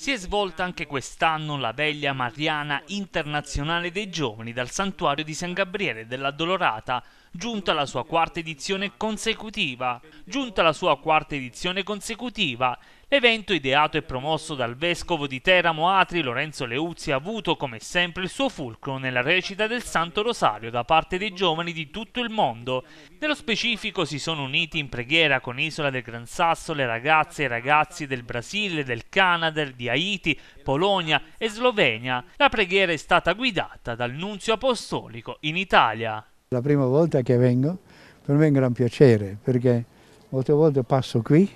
Si è svolta anche quest'anno la veglia mariana internazionale dei giovani dal santuario di San Gabriele dell'Addolorata, giunta la sua quarta edizione consecutiva. Giunta la sua quarta edizione consecutiva, L'evento ideato e promosso dal vescovo di Teramo Atri Lorenzo Leuzzi ha avuto come sempre il suo fulcro nella recita del Santo Rosario da parte dei giovani di tutto il mondo. Nello specifico si sono uniti in preghiera con Isola del Gran Sasso le ragazze e i ragazzi del Brasile, del Canada, di Haiti, Polonia e Slovenia. La preghiera è stata guidata dal Nunzio Apostolico in Italia. La prima volta che vengo, per me è un gran piacere, perché molte volte passo qui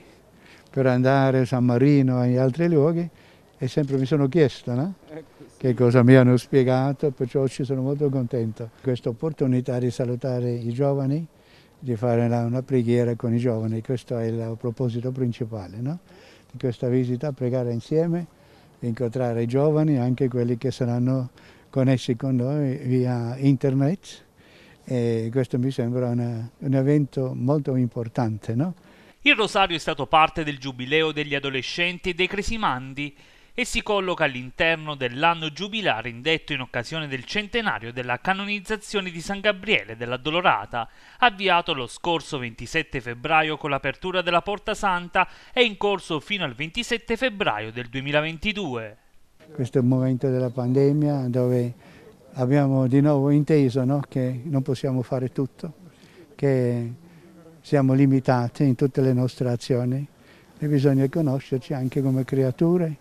per andare a San Marino e in altri luoghi e sempre mi sono chiesto no? Ecco, che cosa mi hanno spiegato, perciò ci sono molto contento. Questa opportunità di salutare i giovani, di fare una preghiera con i giovani, questo è il proposito principale no? di questa visita, pregare insieme, incontrare i giovani, anche quelli che saranno connessi con noi via internet e questo mi sembra una, un evento molto importante. No? Il rosario è stato parte del Giubileo degli adolescenti e dei cresimandi e si colloca all'interno dell'anno giubilare indetto in occasione del centenario della canonizzazione di San Gabriele della Dolorata, avviato lo scorso 27 febbraio con l'apertura della Porta Santa e in corso fino al 27 febbraio del 2022. Questo è il momento della pandemia dove abbiamo di nuovo inteso no? che non possiamo fare tutto, che siamo limitati in tutte le nostre azioni e bisogna conoscerci anche come creature,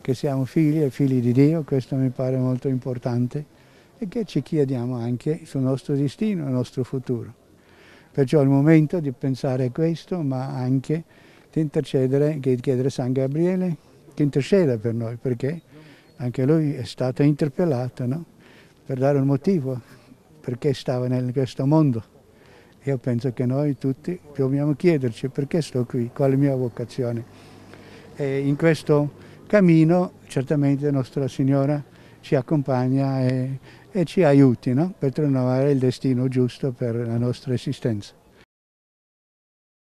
che siamo figli e figli di Dio, questo mi pare molto importante, e che ci chiediamo anche sul nostro destino, sul nostro futuro. Perciò è il momento di pensare a questo, ma anche di intercedere, di chiedere a San Gabriele che interceda per noi, perché anche lui è stato interpellato, no? per dare un motivo perché stava in questo mondo. Io penso che noi tutti dobbiamo chiederci perché sto qui, qual è la mia vocazione. E in questo cammino certamente Nostra Signora ci accompagna e, e ci aiuti no? per trovare il destino giusto per la nostra esistenza.